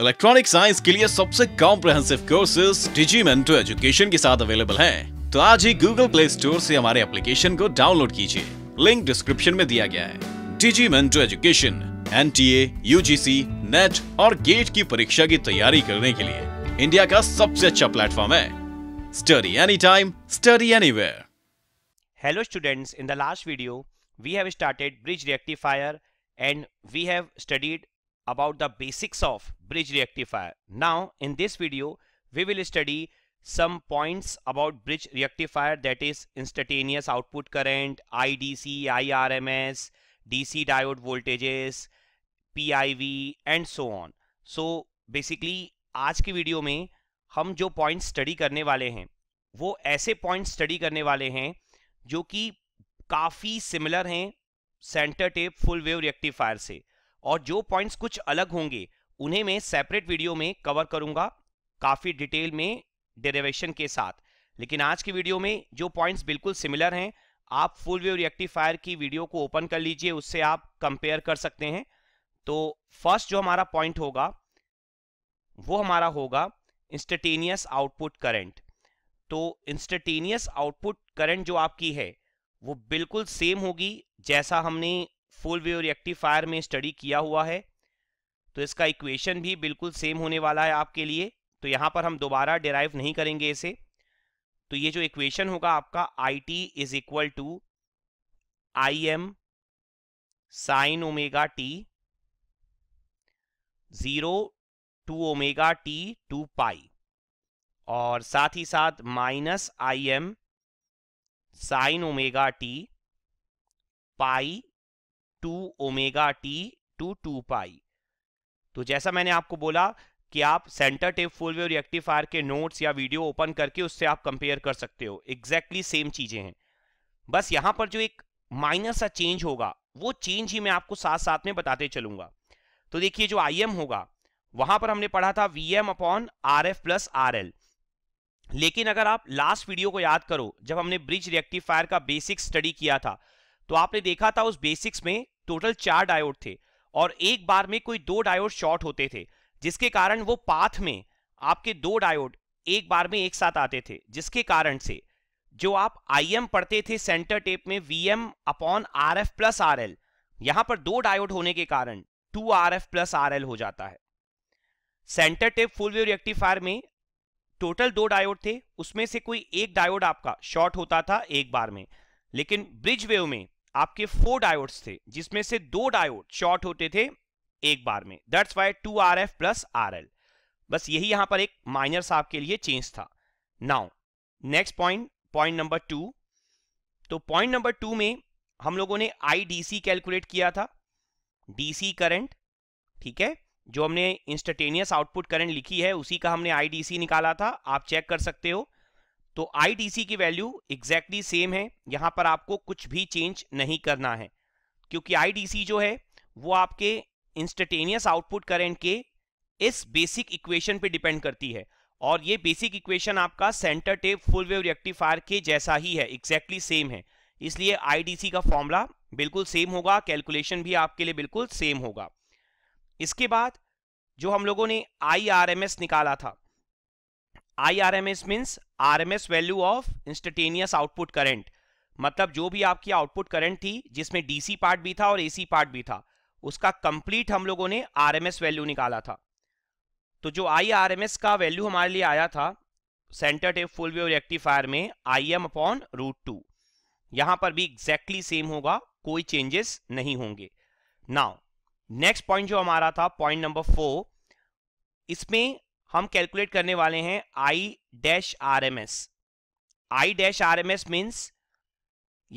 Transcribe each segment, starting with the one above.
Electronic science के लिए सबसे कॉम्प्रहेंसिव कोर्सेज डिजीमेंटो एजुकेशन के साथ अवेलेबल हैं। तो आज ही गूगल प्ले स्टोर से हमारे एप्लीकेशन को डाउनलोड कीजिए लिंक डिस्क्रिप्शन में दिया गया है Digimento education N T A C NET और गेट की परीक्षा की तैयारी करने के लिए इंडिया का सबसे अच्छा प्लेटफॉर्म है study any time study where hello students in the last video we have started bridge rectifier and we have studied about the basics of bridge rectifier. Now in this video we will study some points about bridge rectifier that is instantaneous output current, IDC, IRMS, DC diode voltages, PIV and so on. So basically आज की video में हम जो point study करने वाले हैं वो ऐसे पॉइंट स्टडी करने वाले हैं जो कि काफ़ी सिमिलर हैं centre tap full wave rectifier से और जो पॉइंट्स कुछ अलग होंगे उन्हें मैं सेपरेट वीडियो में कवर करूंगा काफ़ी डिटेल में डेरिवेशन के साथ लेकिन आज की वीडियो में जो पॉइंट्स बिल्कुल सिमिलर हैं आप फुल वेव रिएक्टिफायर की वीडियो को ओपन कर लीजिए उससे आप कंपेयर कर सकते हैं तो फर्स्ट जो हमारा पॉइंट होगा वो हमारा होगा इंस्टेटेनियस आउटपुट करंट तो इंस्टेटेनियस आउटपुट करंट जो आपकी है वो बिल्कुल सेम होगी जैसा हमने फुल वेव रिएक्टिफायर में स्टडी किया हुआ है तो इसका इक्वेशन भी बिल्कुल सेम होने वाला है आपके लिए तो यहाँ पर हम दोबारा डिराइव नहीं करेंगे इसे तो ये जो इक्वेशन होगा आपका I T is equal to I M sine omega T zero to omega T to pi और साथ ही साथ minus I M sine omega T pi to omega T to two pi तो जैसा मैंने आपको बोला कि आप centre tap full wave rectifier के नोट्स या वीडियो ओपन करके उससे आप कंपेयर कर सकते हो एग्जैक्टली exactly सेम चीजें हैं बस यहां पर जो एक माइनर सा चेंज होगा वो चेंज ही मैं आपको साथ साथ में बताते चलूंगा तो देखिए जो आई होगा वहां पर हमने पढ़ा था V M upon R F plus R L लेकिन अगर आप लास्ट वीडियो को याद करो जब हमने ब्रिज रिएक्टिफायर का बेसिक स्टडी किया था तो आपने देखा था उस बेसिक्स में टोटल चार डायोड थे और एक बार में कोई दो डायोड शॉर्ट होते थे जिसके कारण वो पाथ में आपके दो डायोड एक बार में एक साथ आते थे जिसके कारण से जो आप आई एम पढ़ते थे सेंटर टेप में V M upon R F plus R L यहां पर दो डायोड होने के कारण two R F plus R L हो जाता है centre tap full wave rectifier में टोटल दो डायोड थे उसमें से कोई एक डायोड आपका शॉर्ट होता था एक बार में लेकिन ब्रिज वेव में आपके फोर डायोड्स थे जिसमें से दो डायोड शॉर्ट होते थे एक बार में that's why two R F plus R L बस यही यहां पर एक माइनर साहब के लिए चेंज था now next point point number two तो पॉइंट नंबर टू में हम लोगों ने आईडीसी कैलकुलेट किया था डीसी करंट ठीक है जो हमने इंस्टटेनियस आउटपुट करंट लिखी है उसी का हमने आईडीसी निकाला था आप चेक कर सकते हो तो आईडीसी की वैल्यू एग्जैक्टली सेम है यहां पर आपको कुछ भी चेंज नहीं करना है क्योंकि आईडीसी जो है वो आपके इंस्टेटेनियस आउटपुट करेंट के इस बेसिक इक्वेशन पे डिपेंड करती है और ये बेसिक इक्वेशन आपका centre tap full wave rectifier के जैसा ही है एग्जैक्टली exactly सेम है इसलिए आईडीसी का फॉर्मूला बिल्कुल सेम होगा कैलकुलेशन भी आपके लिए बिल्कुल सेम होगा इसके बाद जो हम लोगों ने आई निकाला था R M S value of instantaneous output current मतलब जो भी आपकी आउटपुट करंट थी जिसमें डीसी पार्ट भी था और एसी पार्ट भी था उसका कंप्लीट हम लोगों ने आर एम एस वैल्यू निकाला था तो जो एस का वैल्यू हमारे लिए आया था centre tap full wave rectifier में I M upon root two यहां पर भी एग्जैक्टली exactly सेम होगा कोई चेंजेस नहीं होंगे नाउ नेक्स्ट पॉइंट जो हमारा था पॉइंट नंबर फोर इसमें हम कैलकुलेट करने वाले हैं I dash R M S I dash R M S means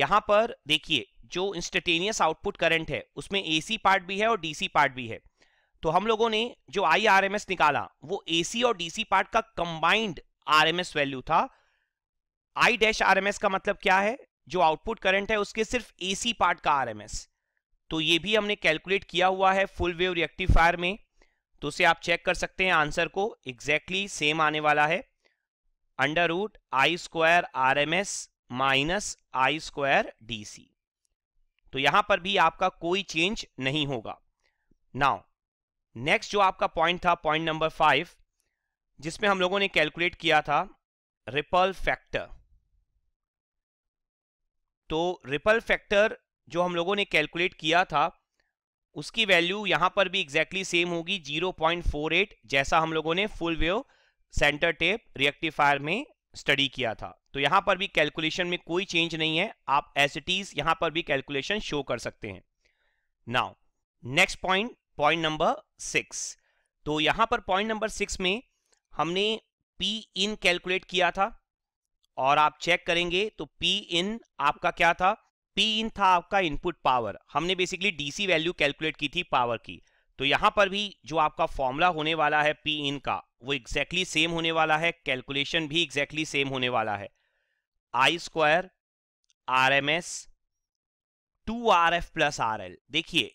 यहां पर देखिए जो इंस्टेटेनियस आउटपुट करंट है उसमें एसी पार्ट भी है और डीसी पार्ट भी है तो हम लोगों ने जो आई आर एम एस निकाला वो एसी और डीसी पार्ट का combined R M S value था I dash R M S का मतलब क्या है जो आउटपुट करंट है उसके सिर्फ एसी पार्ट का आर एम एस तो ये भी हमने कैलकुलेट किया हुआ है फुल वेव रिएक्टिफायर में तो उसे आप चेक कर सकते हैं आंसर को एग्जैक्टली exactly सेम आने वाला है under root I square R M S minus I square D C तो यहां पर भी आपका कोई चेंज नहीं होगा नाउ नेक्स्ट जो आपका पॉइंट था पॉइंट नंबर फाइव जिसमें हम लोगों ने कैलकुलेट किया था रिपल फैक्टर तो रिपल फैक्टर जो हम लोगों ने कैलकुलेट किया था उसकी वैल्यू यहां पर भी एग्जैक्टली exactly सेम होगी 0.48 जैसा हम लोगों ने full wave centre tap rectifier में स्टडी किया था तो यहां पर भी कैलकुलेशन में कोई चेंज नहीं है आप एस इट इज यहां पर भी कैलकुलेशन शो कर सकते हैं now next point point number six तो यहां पर पॉइंट नंबर सिक्स में हमने पी इन कैलकुलेट किया था और आप चेक करेंगे तो पी इन आपका क्या था पी इन था आपका इनपुट पावर हमने बेसिकली डीसी वैल्यू कैलकुलेट की थी पावर की तो यहां पर भी जो आपका फॉर्मूला होने वाला है पी इन का वो एग्जैक्टली exactly सेम होने वाला है कैलकुलेशन भी एग्जैक्टली exactly सेम होने वाला है I square R M S two R F plus R L देखिए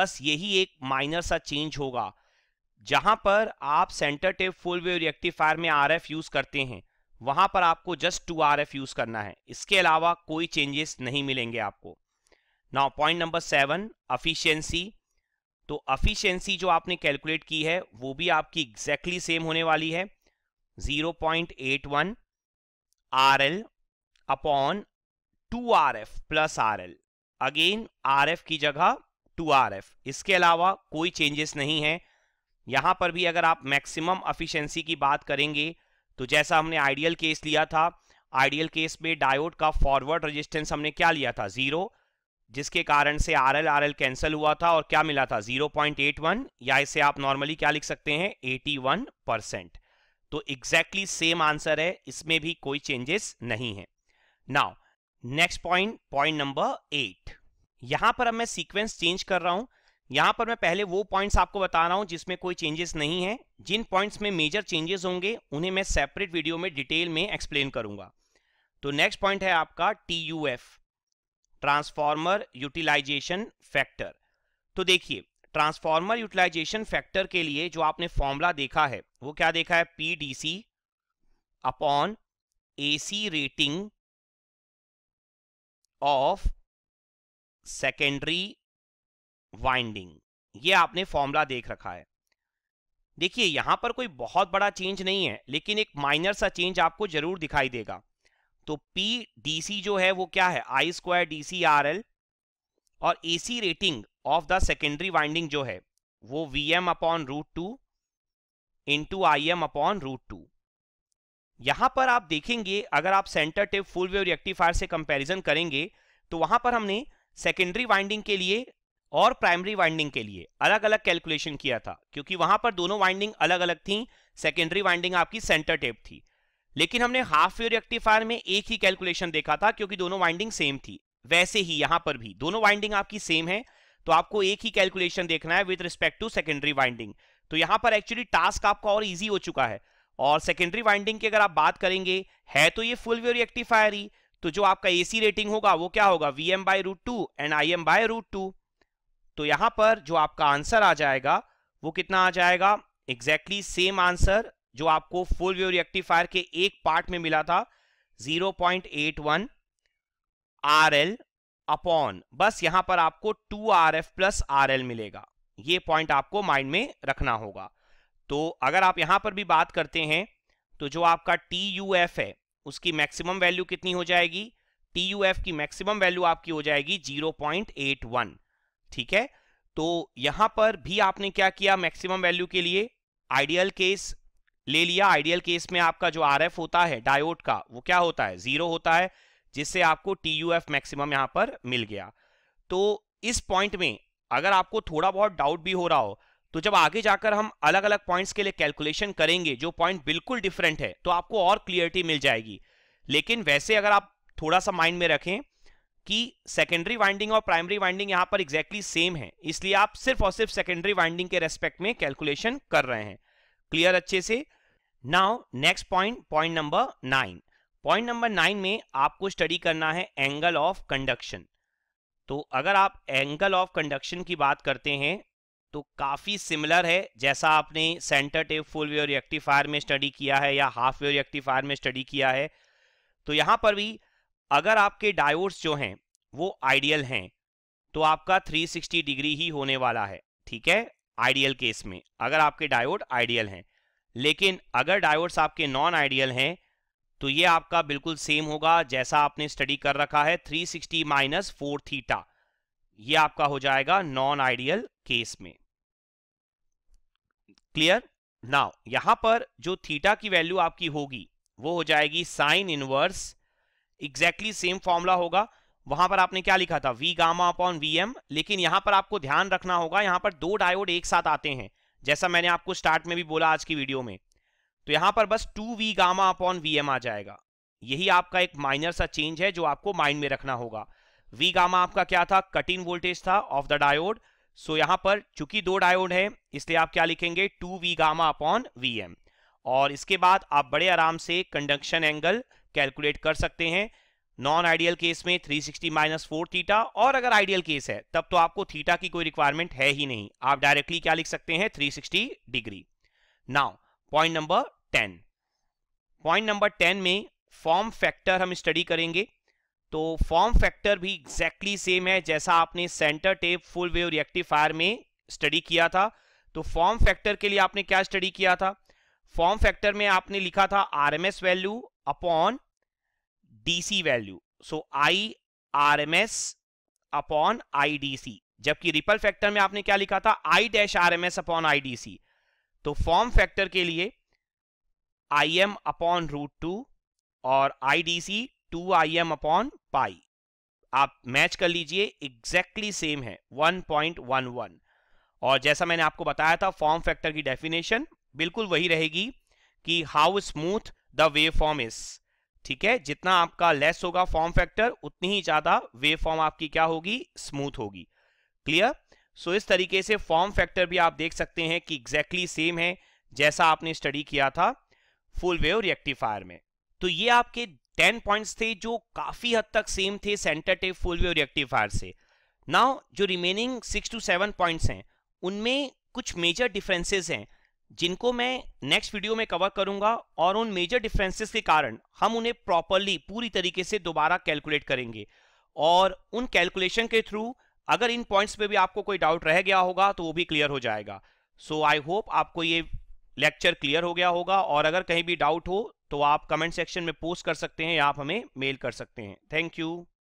बस यही एक माइनर सा चेंज होगा जहां पर आप centre tap full wave rectifier में आर एफ यूज करते हैं वहां पर आपको just two R F use करना है इसके अलावा कोई चेंजेस नहीं मिलेंगे आपको now point number seven efficiency तो अफिशियंसी जो आपने कैलकुलेट की है वो भी आपकी एग्जैक्टली exactly सेम होने वाली है 0.81 point eight one R L upon two R F plus R L again R F की जगह टू आर एफ इसके अलावा कोई चेंजेस नहीं है यहां पर भी अगर आप मैक्सिमम अफिशियंसी की बात करेंगे तो जैसा हमने आइडियल केस लिया था आइडियल केस में डायोड का फॉरवर्ड रेजिस्टेंस हमने क्या लिया था जीरो जिसके कारण से R L R L cancel हुआ था और क्या मिला था 0.81 या इसे आप नॉर्मली क्या लिख सकते हैं 81 परसेंट तो एग्जैक्टली सेम आंसर है इसमें भी कोई चेंजेस नहीं है now next point point number eight यहां पर अब मैं सीक्वेंस चेंज कर रहा हूं यहां पर मैं पहले वो पॉइंट्स आपको बता रहा हूं जिसमें कोई चेंजेस नहीं है जिन पॉइंट्स में मेजर चेंजेस होंगे उन्हें मैं सेपरेट वीडियो में डिटेल में एक्सप्लेन करूंगा तो नेक्स्ट पॉइंट है आपका T U F transformer utilization factor तो देखिए ट्रांसफॉर्मर यूटिलाइजेशन फैक्टर के लिए जो आपने फॉर्मूला देखा है वो क्या देखा है P D C upon A C rating of secondary winding ये आपने फॉर्मूला देख रखा है देखिए यहां पर कोई बहुत बड़ा चेंज नहीं है लेकिन एक माइनर सा चेंज आपको जरूर दिखाई देगा तो पी डी सी जो है वो क्या है I square D C R L और A C rating of the secondary winding जो है वो V M upon root two into I M upon root two यहां पर आप देखेंगे अगर आप centre tap full wave rectifier से कंपैरिजन करेंगे तो वहां पर हमने सेकेंडरी वाइंडिंग के लिए और प्राइमरी वाइंडिंग के लिए अलग अलग कैलकुलेशन किया था क्योंकि वहां पर दोनों वाइंडिंग अलग अलग थी सेकेंडरी वाइंडिंग आपकी सेंटर टेप थी लेकिन हमने हाफ वेव रेक्टिफायर में एक ही कैलकुलेशन देखा था क्योंकि दोनों वाइंडिंग सेम थी वैसे ही यहां पर भी दोनों वाइंडिंग आपकी सेम है तो आपको एक ही कैलकुलेशन देखना है with respect to secondary winding तो यहां पर एक्चुअली टास्क आपका और इजी हो चुका है और सेकेंडरी वाइंडिंग की अगर आप बात करेंगे है तो ये फुल वेव रेक्टिफायर ही तो जो आपका एसी रेटिंग होगा वो क्या होगा V M by root two and I M by root two तो यहां पर जो आपका आंसर आ जाएगा वो कितना आ जाएगा एग्जैक्टली सेम आंसर जो आपको फुल व्यू रिएक्टिफायर के एक पार्ट में मिला था 0.81 point eight one R L upon बस यहां पर आपको two R F plus R L मिलेगा ये पॉइंट आपको माइंड में रखना होगा तो अगर आप यहां पर भी बात करते हैं तो जो आपका टी यू एफ है उसकी मैक्सिमम वैल्यू कितनी हो जाएगी टी यू एफ की मैक्सिमम वैल्यू आपकी हो जाएगी 0.81 ठीक है तो यहां पर भी आपने क्या किया मैक्सिमम वैल्यू के लिए आइडियल केस ले लिया आइडियल केस में आपका जो आर होता है डायोड का वो क्या होता है जीरो होता है जिससे आपको टी यू एफ मैक्सिमम यहां पर मिल गया तो इस पॉइंट में अगर आपको थोड़ा बहुत डाउट भी हो रहा हो तो जब आगे जाकर हम अलग अलग पॉइंट्स के लिए कैलकुलेशन करेंगे जो पॉइंट बिल्कुल डिफरेंट है तो आपको और क्लियरिटी मिल जाएगी लेकिन वैसे अगर आप थोड़ा सा माइंड में रखें कि सेकेंडरी वाइंडिंग और प्राइमरी वाइंडिंग यहां पर एग्जैक्टली exactly सेम है इसलिए आप सिर्फ और सिर्फ सेकेंडरी वाइंडिंग के रेस्पेक्ट में कैलकुलेशन कर रहे हैं क्लियर अच्छे से now next point point number nine point number nine में आपको स्टडी करना है एंगल ऑफ कंडक्शन तो अगर आप एंगल ऑफ कंडक्शन की बात करते हैं तो काफ़ी सिमिलर है जैसा आपने centre tap full wave rectifier में स्टडी किया है या हाफ वेयर रिएक्टिफायर में स्टडी किया है तो यहां पर भी अगर आपके डायोड्स जो हैं वो आइडियल हैं तो आपका 360 डिग्री ही होने वाला है ठीक है आइडियल केस में अगर आपके डायोड आइडियल हैं लेकिन अगर डायोड्स आपके नॉन आइडियल हैं तो ये आपका बिल्कुल सेम होगा जैसा आपने स्टडी कर रखा है 360 सिक्सटी माइनस फोर थीटा ये आपका हो जाएगा नॉन आइडियल केस में क्लियर नाउ यहां पर जो थीटा की वैल्यू आपकी होगी वो हो जाएगी sine inverse exactly same formula होगा वहां पर आपने क्या लिखा था V gamma upon V M लेकिन यहां पर आपको ध्यान रखना होगा यहां पर दो डायोड एक साथ आते हैं जैसा मैंने आपको स्टार्ट में भी बोला आज की वीडियो में तो यहां पर बस two V gamma upon V M आ जाएगा यही आपका एक माइनर सा चेंज है जो आपको माइंड में रखना होगा वी गामा आपका क्या था कट इन वोल्टेज था ऑफ द डायोड सो यहां पर चूंकि दो डायोड है इसलिए आप क्या लिखेंगे two V gamma upon V M और इसके बाद आप बड़े आराम से कंडक्शन एंगल कैलकुलेट कर सकते हैं नॉन आइडियल केस में 360 सिक्सटी माइनस फोर थीटा और अगर आइडियल केस है तब तो आपको थीटा की कोई रिक्वायरमेंट है ही नहीं आप डायरेक्टली क्या लिख सकते हैं 360 degree now point number 10 point number 10 में फॉर्म फैक्टर हम स्टडी करेंगे तो फॉर्म फैक्टर भी एग्जैक्टली exactly सेम है जैसा आपने centre tap full wave rectifier में स्टडी किया था तो फॉर्म फैक्टर के लिए आपने क्या स्टडी किया था फॉर्म फैक्टर में आपने लिखा था RMS value upon DC value. So I upon IDC. जबकि रिपल फैक्टर में आपने क्या लिखा था I dash R M S upon I D C तो फॉर्म फैक्टर के लिए I M upon root two और I D C two I M upon pi आप मैच कर लीजिए एग्जैक्टली सेम है 1.11 और जैसा मैंने आपको बताया था फॉर्म फैक्टर की डेफिनेशन बिल्कुल वही रहेगी कि how smooth the wave form is ठीक है जितना आपका लेस होगा फॉर्म फैक्टर उतनी ही ज्यादा वेव फॉर्म आपकी क्या होगी स्मूथ होगी क्लियर सो इस तरीके से फॉर्म फैक्टर भी आप देख सकते हैं कि एग्जैक्टली exactly सेम है जैसा आपने स्टडी किया था फुल वेव रिएक्टिफायर में तो ये आपके टेन पॉइंट्स थे जो काफी हद तक सेम थे centre tap full wave rectifier से नाउ जो remaining six to seven points हैं उनमें कुछ मेजर डिफरेंसेस हैं जिनको मैं नेक्स्ट वीडियो में कवर करूंगा और उन मेजर डिफरेंसेस के कारण हम उन्हें प्रॉपरली पूरी तरीके से दोबारा कैलकुलेट करेंगे और उन कैलकुलेशन के थ्रू अगर इन पॉइंट्स पे भी आपको कोई डाउट रह गया होगा तो वो भी क्लियर हो जाएगा सो आई होप आपको ये लेक्चर क्लियर हो गया होगा और अगर कहीं भी डाउट हो तो आप कमेंट सेक्शन में पोस्ट कर सकते हैं या आप हमें मेल कर सकते हैं थैंक यू